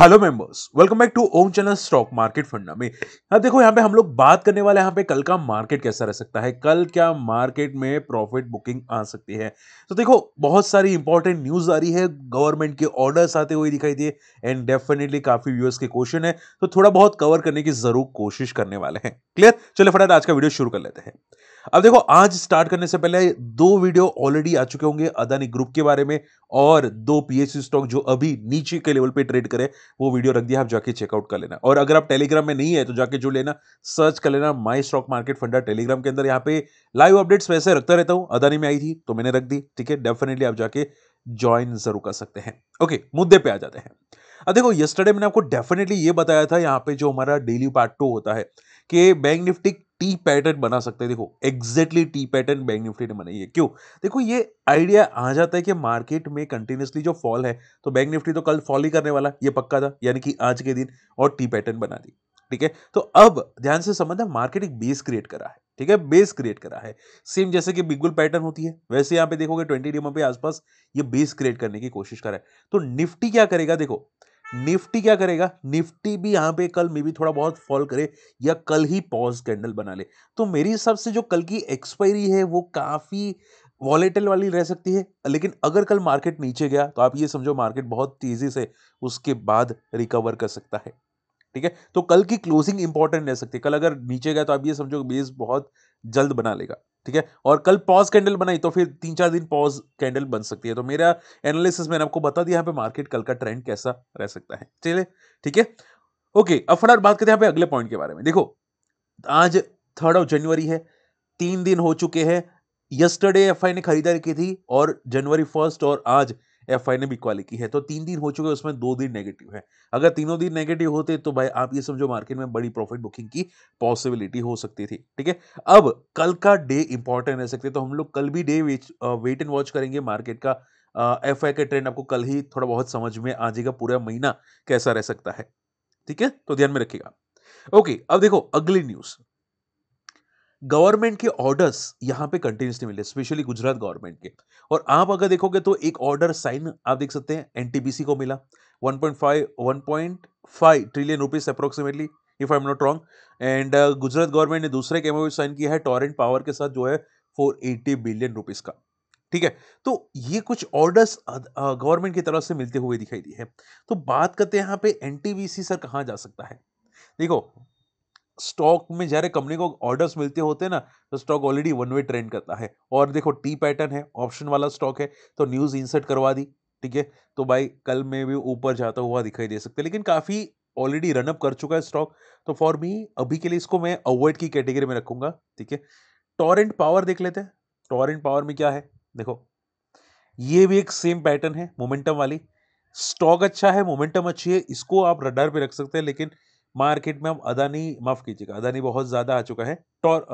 hello members welcome back to Om channel stock market funda में अब हाँ, देखो यहाँ पे हम लोग बात करने वाले यहाँ पे कल का मार्केट कैसा रह सकता है कल क्या मार्केट में प्रॉफिट बुकिंग आ सकती है तो देखो बहुत सारी इंपॉर्टेंट न्यूज आ रही है गवर्नमेंट के ऑर्डर्स आते हुए दिखाई दिए एंड डेफिनेटली काफी व्यूअर्स के क्वेश्चन है तो थोड़ा बहुत कवर करने की जरूर कोशिश करने वाले हैं क्लियर चलो फटाफट आज का वीडियो शुरू कर लेते हैं अब देखो आज स्टार्ट करने से पहले दो वीडियो ऑलरेडी आ चुके होंगे अदानी ग्रुप के बारे में और दो पीएससी स्टॉक जो अभी नीचे के लेवल पे ट्रेड करे वो वीडियो रख दिया आप जाके चेकआउट कर लेना और अगर आप टेलीग्राम में नहीं है तो जाके जो लेना सर्च कर लेना my stock market funda Telegram के अंदर यहाँ पे लाइव अपडेट्स वैसे रखता रहता हूँ अदानी में आई थी तो मैंने रख दी ठीक है डेफिनेटली आप जाके ज्वाइन जरूर कर सकते हैं ओके मुद्दे पे आ जाते हैं अब देखो यस्टरडे मैंने आपको डेफिनेटली ये बताया था यहाँ पे जो हमारा डेली पार्ट टू होता है कि बैंक निफ्टी टी पैटर्न बना सकते हैं देखो exactly T pattern bank Nifty ने बनाई है क्यों देखो ये आइडिया आ जाता है कि मार्केट में कंटिन्यूसली जो फॉल है तो बैंक निफ्टी तो कल फॉल ही करने वाला ये पक्का था यानी कि आज के दिन और टी पैटर्न बना दी ठीक है तो अब ध्यान से समझना मार्केट एक बेस क्रिएट करा है ठीक है बेस क्रिएट करा है सेम जैसे कि बिगुल पैटर्न होती है वैसे यहां पे देखोगे ट्वेंटी डीएम पे आसपास ये बेस क्रिएट करने की कोशिश कर रहा है तो निफ्टी क्या करेगा देखो निफ्टी क्या करेगा निफ्टी भी यहाँ पे कल मे भी थोड़ा बहुत फॉल करे या कल ही पॉज कैंडल बना ले तो मेरे हिसाब से जो कल की एक्सपायरी है वो काफ़ी वॉलेटल वाली रह सकती है लेकिन अगर कल मार्केट नीचे गया तो आप ये समझो मार्केट बहुत तेज़ी से उसके बाद रिकवर कर सकता है ठीक है तो कल की क्लोजिंग इंपॉर्टेंट रह सकती है कल अगर नीचे गया तो आप ये समझो बेस बहुत जल्द बना लेगा ठीक है और कल पॉज कैंडल बनाई तो फिर तीन चार दिन पॉज कैंडल बन सकती है तो मेरा एनालिसिस मैंने आपको बता दिया यहाँ पे मार्केट कल का ट्रेंड कैसा रह सकता है चले ठीक है ओके अब फटाफट बात करते हैं यहाँ पे अगले पॉइंट के बारे में देखो आज थर्ड ऑफ जनवरी है तीन दिन हो चुके हैं यस्टरडे एफ ने खरीदारी की थी और जनवरी फर्स्ट और आज एफ ने भी क्वाली की है तो तीन दिन हो चुके हैं उसमें दो दिन नेगेटिव है अगर तीनों दिन नेगेटिव होते तो भाई आप ये समझो मार्केट में बड़ी प्रॉफिट बुकिंग की पॉसिबिलिटी हो सकती थी ठीक है अब कल का डे इंपॉर्टेंट रह सकते तो हम लोग कल भी डे वेट एंड वॉच करेंगे मार्केट का एफ आई का ट्रेंड आपको कल ही थोड़ा बहुत समझ में आ जाएगा पूरा महीना कैसा रह सकता है ठीक है तो ध्यान में रखिएगा ओके अब देखो अगली न्यूज़ गवर्नमेंट के ऑर्डर्स यहाँ पे कंटिन्यूसली मिले स्पेशली गुजरात गवर्नमेंट के और आप अगर देखोगे तो एक ऑर्डर साइन आप देख सकते हैं एनटीपीसी को मिला 1.5 1.5 trillion rupees approximately if I am not wrong and Gujarat government ने दूसरे के भी साइन किया है टॉरेंट पावर के साथ जो है फोर बिलियन रुपीज का ठीक है तो ये कुछ ऑर्डर्स गवर्नमेंट की तरफ से मिलते हुए दिखाई दी है तो बात करते हैं यहाँ पे एनटीबीसी सर कहाँ जा सकता है देखो स्टॉक में जયારે कंपनी को ऑर्डर्स मिलते होते हैं ना तो stock already one way trend करता है और देखो टी पैटर्न है ऑप्शन वाला स्टॉक है तो न्यूज़ इंसर्ट करवा दी ठीक है तो भाई कल में भी ऊपर जाता हुआ दिखाई दे सकते लेकिन काफ़ी ऑलरेडी रनअप कर चुका है स्टॉक तो फॉर मी अभी के लिए इसको मैं अवॉइड की कैटेगरी में रखूंगा ठीक है टॉरेंट पावर देख लेते हैं टॉरेंट पावर में क्या है देखो ये भी एक सेम पैटर्न है मोमेंटम वाली स्टॉक अच्छा है मोमेंटम अच्छी है इसको आप रडार पे रख सकते हैं लेकिन मार्केट में अब अदानी माफ़ कीजिएगा अदानी बहुत ज़्यादा आ चुका है टॉर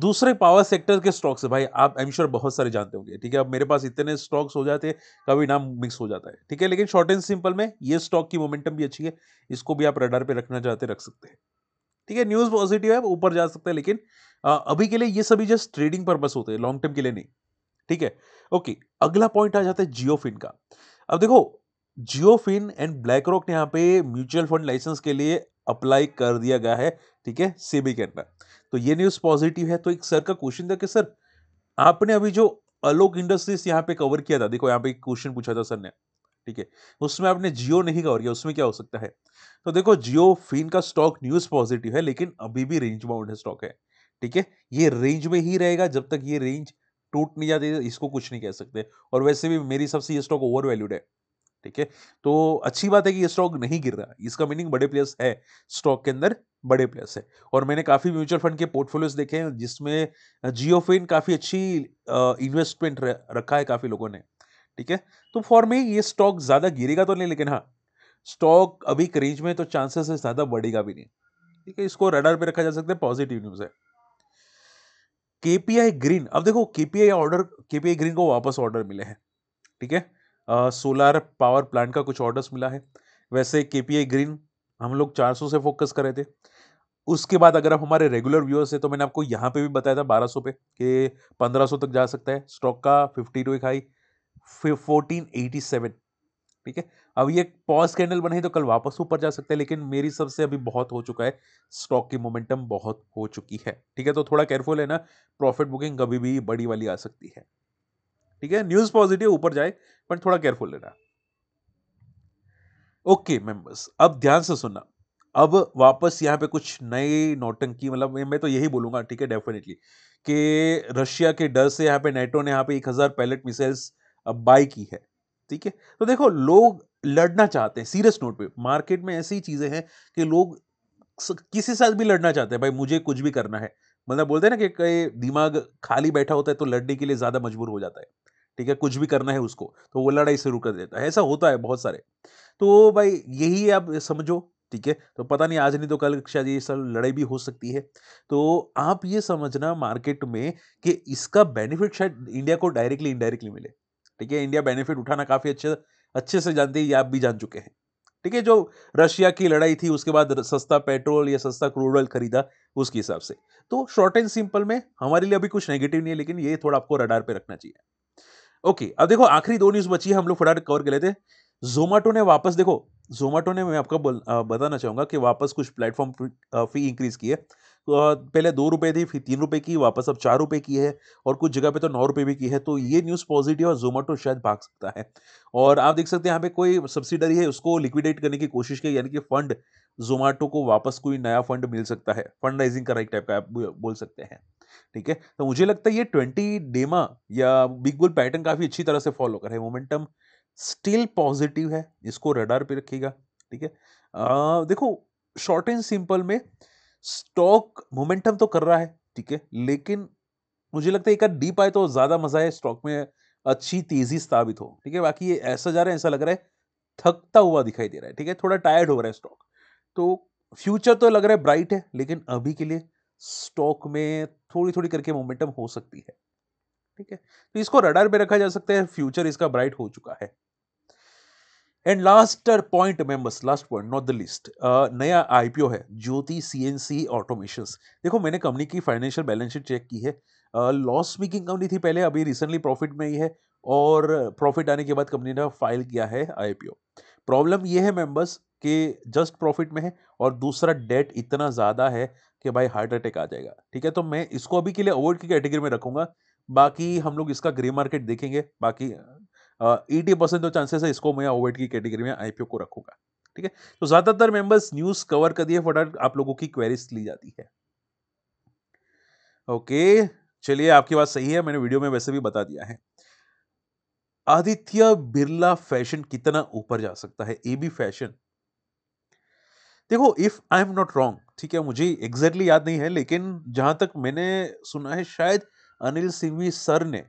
दूसरे पावर सेक्टर के स्टॉक्स है भाई आप एम श्योर बहुत सारे जानते होंगे ठीक है अब मेरे पास इतने स्टॉक्स हो जाते हैं कभी नाम मिक्स हो जाता है ठीक है लेकिन शॉर्ट एंड सिंपल में ये स्टॉक की मोमेंटम भी अच्छी है इसको भी आप रडार पे रखना चाहते रख सकते हैं ठीक है न्यूज़ पॉजिटिव है ऊपर जा सकते हैं लेकिन आ, अभी के लिए ये सभी जस्ट ट्रेडिंग पर्पस होते हैं लॉन्ग टर्म के लिए नहीं ठीक है ओके अगला पॉइंट आ जाता है जियो का अब देखो जियोफिन एंड ब्लैक रॉक ने यहाँ पे म्यूचुअल फंड लाइसेंस के लिए अप्लाई कर दिया गया है ठीक है सीबी के अंदर तो ये न्यूज़ पॉजिटिव है तो एक सर का क्वेश्चन था कि सर आपने अभी जो अलोक इंडस्ट्रीज यहाँ पे कवर किया था देखो यहाँ पे क्वेश्चन पूछा था सर ने ठीक है उसमें आपने जियो नहीं कवर किया उसमें क्या हो सकता है तो देखो जियो फिन का स्टॉक न्यूज़ पॉजिटिव है लेकिन अभी भी रेंज बाउंड है स्टॉक है ठीक है ये रेंज में ही रहेगा जब तक ये रेंज टूट नहीं जाती इसको कुछ नहीं कह सकते और वैसे भी मेरी सबसे ये स्टॉक ओवर वैल्यूड है ठीक है तो अच्छी बात है कि ये स्टॉक नहीं गिर रहा इसका मीनिंग बड़े प्लेयर्स है स्टॉक के अंदर बड़े प्लेयर्स है और मैंने काफ़ी म्यूचुअल फंड के पोर्टफोलियोज देखे हैं जिसमें जियोफिन काफ़ी अच्छी इन्वेस्टमेंट रखा है काफ़ी लोगों ने ठीक है तो फॉर मी ये स्टॉक ज़्यादा गिरेगा तो नहीं लेकिन हाँ स्टॉक अभी करेंज में तो चांसेस है ज़्यादा बढ़ेगा भी नहीं ठीक है इसको रडार पे रखा जा सकता है पॉजिटिव न्यूज़ है केपीआई ग्रीन अब देखो केपीआई ऑर्डर केपीआई ग्रीन को वापस ऑर्डर मिले हैं ठीक है सोलार पावर प्लांट का कुछ ऑर्डर्स मिला है वैसे के पी आई ग्रीन हम लोग चार सौ से फोकस कर रहे थे उसके बाद अगर आप हमारे रेगुलर व्यूअर्स हैं तो मैंने आपको यहाँ पे भी बताया था बारह सौ पे कि पंद्रह सौ तक जा सकता है स्टॉक का फिफ्टी टू एक हाई सेवन ठीक है अब ये पॉज कैंडल बने तो कल वापस ऊपर जा सकते हैं लेकिन मेरी सबसे अभी बहुत हो चुका है स्टॉक की मोमेंटम बहुत हो चुकी है ठीक है तो थोड़ा केयरफुल है ना प्रॉफिट बुकिंग कभी भी बड़ी वाली आ सकती है ठीक है न्यूज़ पॉजिटिव ऊपर जाए पर थोड़ा केयरफुल लेना ओके मेंबर्स अब ध्यान से सुनना अब वापस यहाँ पे कुछ नए नौटंकी मतलब मैं तो यही बोलूंगा ठीक है डेफिनेटली कि रशिया के डर से यहाँ पे नेटो ने यहाँ पे एक हज़ार पैलेट मिसाइल्स अब बाई की है ठीक है तो देखो लोग लड़ना चाहते हैं सीरियस नोट पे मार्केट में ऐसी चीज़ें हैं कि लोग किसी साथ भी लड़ना चाहते हैं भाई मुझे कुछ भी करना है मतलब बोलते हैं ना कि कई दिमाग खाली बैठा होता है तो लड़ने के लिए ज़्यादा मजबूर हो जाता है ठीक है कुछ भी करना है उसको तो वो लड़ाई शुरू कर देता है ऐसा होता है बहुत सारे तो भाई यही आप समझो ठीक है तो पता नहीं आज नहीं तो कल शायद ये सब लड़ाई भी हो सकती है तो आप ये समझना मार्केट में कि इसका बेनिफिट शायद इंडिया को डायरेक्टली इनडायरेक्टली मिले ठीक है इंडिया बेनिफिट उठाना काफ़ी अच्छे अच्छे से जानते हैं ये आप भी जान चुके हैं ठीक है जो रशिया की लड़ाई थी उसके बाद सस्ता पेट्रोल या सस्ता क्रूड ऑयल खरीदा उसके हिसाब से तो शॉर्ट एंड सिंपल में हमारे लिए अभी कुछ नेगेटिव नहीं है लेकिन ये थोड़ा आपको रडार पे रखना चाहिए ओके अब देखो आखिरी दो न्यूज़ बची है हम लोग फटाफट कवर कर लेते हैं जोमेटो ने वापस देखो जोमेटो ने मैं आपका बोल बताना चाहूँगा कि वापस कुछ प्लेटफॉर्म फ़ी इंक्रीज़ की है तो पहले दो रुपए थी फिर तीन रुपये की वापस अब चार रुपये की है और कुछ जगह पे तो नौ रुपये भी की है तो ये न्यूज़ पॉजिटिव और जोमेटो शायद भाग सकता है और आप देख सकते हैं यहाँ पे कोई सब्सिडरी है उसको लिक्विडेट करने की कोशिश की यानी कि फंड जोमेटो को वापस कोई नया फंड मिल सकता है फंड राइजिंग का राइट टाइप का आप बोल सकते हैं ठीक है तो मुझे लगता है ये ट्वेंटी डेमा या बिग बुल पैटर्न काफ़ी अच्छी तरह से फॉलो कर है मोमेंटम स्टिल पॉजिटिव है इसको रडार पे रखिएगा ठीक है देखो शॉर्ट एंड सिंपल में स्टॉक मोमेंटम तो कर रहा है ठीक है लेकिन मुझे लगता है एक डीप आए तो ज़्यादा मज़ा है स्टॉक में अच्छी तेज़ी स्थापित हो ठीक है बाकी ये ऐसा जा रहा है ऐसा लग रहा है थकता हुआ दिखाई दे रहा है ठीक है थोड़ा टायर्ड हो रहा है स्टॉक तो फ्यूचर तो लग रहा है ब्राइट है लेकिन अभी के लिए स्टॉक में थोड़ी थोड़ी करके मोमेंटम हो सकती है ठीक है तो इसको रडार पे रखा जा सकता है फ्यूचर इसका ब्राइट हो चुका है and last point members last point not the list नया आईपीओ है Jyoti C N C automation देखो मैंने कंपनी की फाइनेंशियल बैलेंस शीट चेक की है लॉस मेकिंग कंपनी थी पहले अभी रिसेंटली प्रॉफिट में ही है और प्रॉफिट आने के बाद कंपनी ने फाइल किया है आईपीओ प्रॉब्लम यह है मेंबर्स कि जस्ट प्रॉफिट में है और दूसरा डेट इतना ज़्यादा है कि भाई हार्ट अटैक आ जाएगा ठीक है तो मैं इसको अभी के लिए अवॉइड की कैटेगरी में रखूंगा बाकी हम लोग इसका ग्रे मार्केट देखेंगे बाकी एटी परसेंट जो चांसेस है इसको मैं अवॉइड की कैटेगरी में आईपीओ को रखूंगा ठीक है तो ज़्यादातर मेंबर्स न्यूज़ कवर कर दिए फटाफट आप लोगों की क्वेरीज ली जाती है ओके चलिए आपकी बात सही है मैंने वीडियो में वैसे भी बता दिया है आदित्य बिरला फैशन कितना ऊपर जा सकता है ए बी फैशन देखो if I am not wrong ठीक है मुझे एग्जैक्टली याद नहीं है लेकिन जहाँ तक मैंने सुना है शायद अनिल सिंघवी सर ने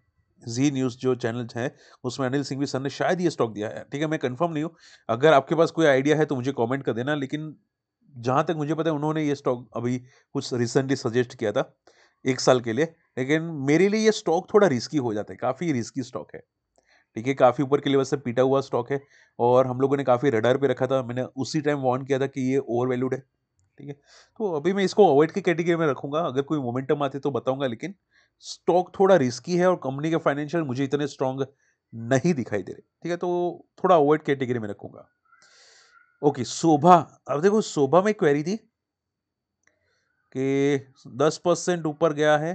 जी न्यूज़ जो चैनल है उसमें अनिल सिंघवी सर ने शायद ये स्टॉक दिया है ठीक है मैं कंफर्म नहीं हूँ अगर आपके पास कोई आइडिया है तो मुझे कमेंट कर देना लेकिन जहाँ तक मुझे पता है उन्होंने ये स्टॉक अभी कुछ रिसेंटली सजेस्ट किया था एक साल के लिए लेकिन मेरे लिए ये स्टॉक थोड़ा रिस्की हो जाता है काफ़ी रिस्की स्टॉक है ठीक है काफ़ी ऊपर के लिए से पीटा हुआ स्टॉक है और हम लोगों ने काफ़ी रडार पे रखा था मैंने उसी टाइम वॉर्न किया था कि ये ओवर वैल्यूड है ठीक है तो अभी मैं इसको अवॉइड की कैटेगरी में रखूंगा अगर कोई मोमेंटम आते तो बताऊंगा लेकिन स्टॉक थोड़ा रिस्की है और कंपनी के फाइनेंशियल मुझे इतने स्ट्रांग नहीं दिखाई दे रहे ठीक है तो थोड़ा अवॉइड कैटेगरी में रखूंगा ओके शोभा अब देखो शोभा में क्वेरी थी कि दस परसेंट ऊपर गया है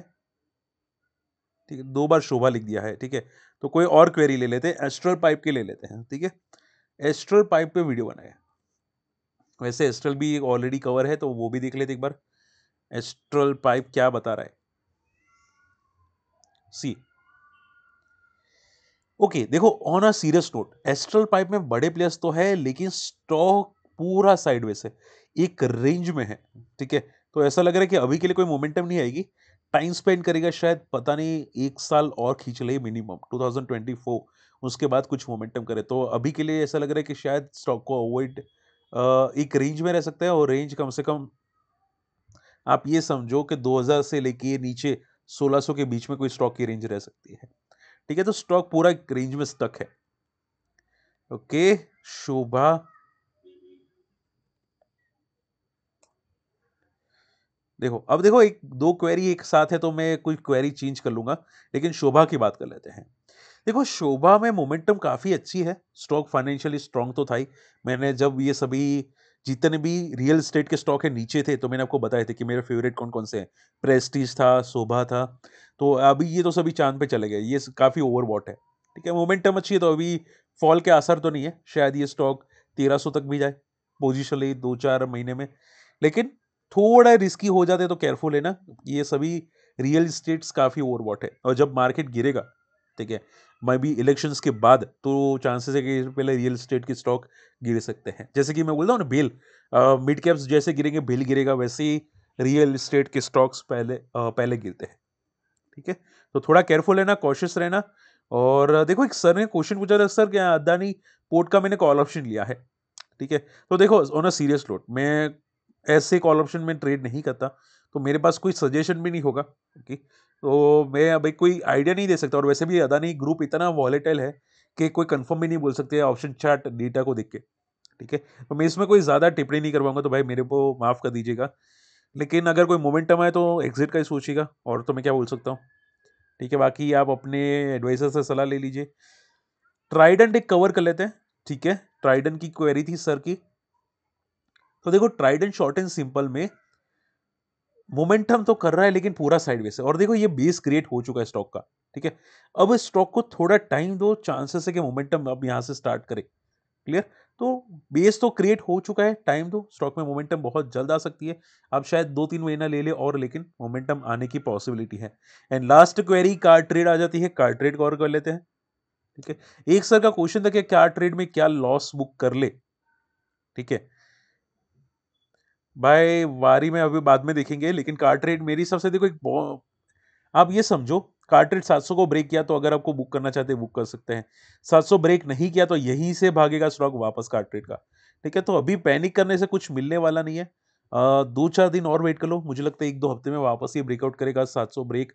ठीक है दो बार शोभा लिख दिया है ठीक है तो कोई और क्वेरी ले लेते हैं एस्ट्रल पाइप के ले लेते हैं ठीक है एस्ट्रल पाइप पे वीडियो बनाया वैसे एस्ट्रल भी ऑलरेडी कवर है तो वो भी देख लेते एक बार एस्ट्रल पाइप क्या बता रहा है सी ओके okay, देखो on a serious note Astral pipe में बड़े प्लेयर्स तो है लेकिन स्टॉक पूरा साइडवेज है एक रेंज में है ठीक है तो ऐसा लग रहा है कि अभी के लिए कोई मोमेंटम नहीं आएगी टाइम स्पेंड करेगा शायद पता नहीं एक साल और खींच ले मिनिमम 2024 उसके बाद कुछ मोमेंटम करे तो अभी के लिए ऐसा लग रहा है कि शायद स्टॉक को अवॉइड एक रेंज में रह सकता है और रेंज कम से कम आप ये समझो कि 2000 से लेके नीचे 1600 के बीच में कोई स्टॉक की रेंज रह सकती है ठीक है तो स्टॉक पूरा रेंज में स्टक है ओके शोभा देखो अब देखो एक दो क्वेरी एक साथ है तो मैं कोई क्वेरी चेंज कर लूंगा लेकिन शोभा की बात कर लेते हैं देखो शोभा में मोमेंटम काफ़ी अच्छी है स्टॉक फाइनेंशियली स्ट्रांग तो था ही मैंने जब ये सभी जितने भी रियल इस्टेट के स्टॉक है नीचे थे तो मैंने आपको बताए थे कि मेरे फेवरेट कौन कौन से हैं प्रेस्टीज था शोभा था तो अभी ये तो सभी चांद पे चले गए ये काफ़ी ओवरबॉट है ठीक है मोमेंटम अच्छी है तो अभी फॉल के असर तो नहीं है शायद ये स्टॉक तेरह सौ तक भी जाए पोजिशन ले दो चार महीने में लेकिन थोड़ा रिस्की हो जाते तो केयरफुल है ना ये सभी रियल इस्टेट्स काफ़ी ओवरबॉट है और जब मार्केट गिरेगा ठीक है मैं भी इलेक्शंस के बाद तो चांसेस है कि पहले रियल स्टेट के स्टॉक गिर सकते हैं जैसे कि मैं बोलता हूँ ना बेल मिड कैप्स जैसे गिरेंगे बेल गिरेगा वैसे ही रियल इस्टेट के स्टॉक्स पहले आ, पहले गिरते हैं ठीक है तो थोड़ा केयरफुल रहना कॉशियस रहना और देखो एक सर ने क्वेश्चन पूछा था सर क्या अदानी पोर्ट का मैंने कॉल ऑप्शन लिया है ठीक है तो देखो ऑन अ सीरियस नोट मैं ऐसे कॉल ऑप्शन में ट्रेड नहीं करता तो मेरे पास कोई सजेशन भी नहीं होगा ओके तो मैं अभी कोई आइडिया नहीं दे सकता और वैसे भी अदानी ग्रुप इतना वॉलेटाइल है कि कोई कंफर्म भी नहीं बोल सकते ऑप्शन चार्ट डेटा को देख के ठीक है तो मैं इसमें कोई ज़्यादा टिप्पणी नहीं करवाऊंगा तो भाई मेरे को माफ़ कर दीजिएगा लेकिन अगर कोई मोमेंटम आए तो एग्जिट का ही सोचिएगा और तो मैं क्या बोल सकता हूँ ठीक है बाकी आप अपने एडवाइजर से सलाह ले लीजिए ट्राइडेंट एक कवर कर लेते हैं ठीक है ट्राइडेंट की क्वेरी थी सर की तो देखो ट्राइडेंट शॉर्ट एंड सिंपल में मोमेंटम तो कर रहा है लेकिन पूरा साइड से और देखो ये बेस क्रिएट हो चुका है स्टॉक का ठीक है अब इस स्टॉक को थोड़ा टाइम दो चांसेस है कि मोमेंटम अब यहाँ से स्टार्ट करे क्लियर तो बेस तो क्रिएट हो चुका है टाइम दो स्टॉक में मोमेंटम बहुत जल्द आ सकती है आप शायद दो तीन महीना ले ले और लेकिन मोमेंटम आने की पॉसिबिलिटी है एंड लास्ट क्वेरी कार ट्रेड आ जाती है कार ट्रेड कवर कर लेते हैं ठीक है एक सर का क्वेश्चन था कि कार ट्रेड में क्या लॉस बुक कर ले ठीक है भाई वारी में अभी बाद में देखेंगे लेकिन कार्ट रेट मेरी सबसे देखो एक आप ये समझो कार्ट रेट 700 को ब्रेक किया तो अगर आपको बुक करना चाहते बुक कर सकते हैं सात ब्रेक नहीं किया तो यहीं से भागेगा स्टॉक वापस कार्ट रेट का ठीक है तो अभी पैनिक करने से कुछ मिलने वाला नहीं है दो चार दिन और वेट कर लो मुझे लगता है एक दो हफ्ते में वापस ये ब्रेकआउट करेगा सात ब्रेक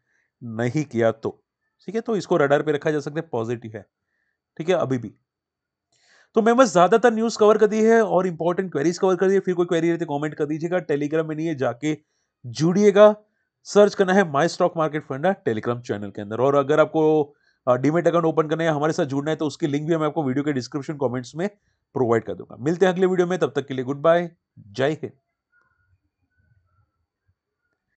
नहीं किया तो ठीक है तो इसको रडार पे रखा जा सकता है पॉजिटिव है ठीक है अभी भी तो मैं बस ज़्यादातर न्यूज़ कवर कर दी है और इंपॉर्टेंट क्वेरीज कवर कर दी है फिर कोई क्वेरी रहती है कॉमेंट कर दीजिएगा टेलीग्राम में नहीं है जाके जुड़िएगा सर्च करना है my stock market funda Telegram channel के अंदर और अगर आपको डीमेट अकाउंट ओपन करना है हमारे साथ जुड़ना है तो उसकी लिंक भी मैं आपको वीडियो के डिस्क्रिप्शन कॉमेंट्स में प्रोवाइड कर दूंगा मिलते हैं अगले वीडियो में तब तक के लिए गुड बाय जय हिंद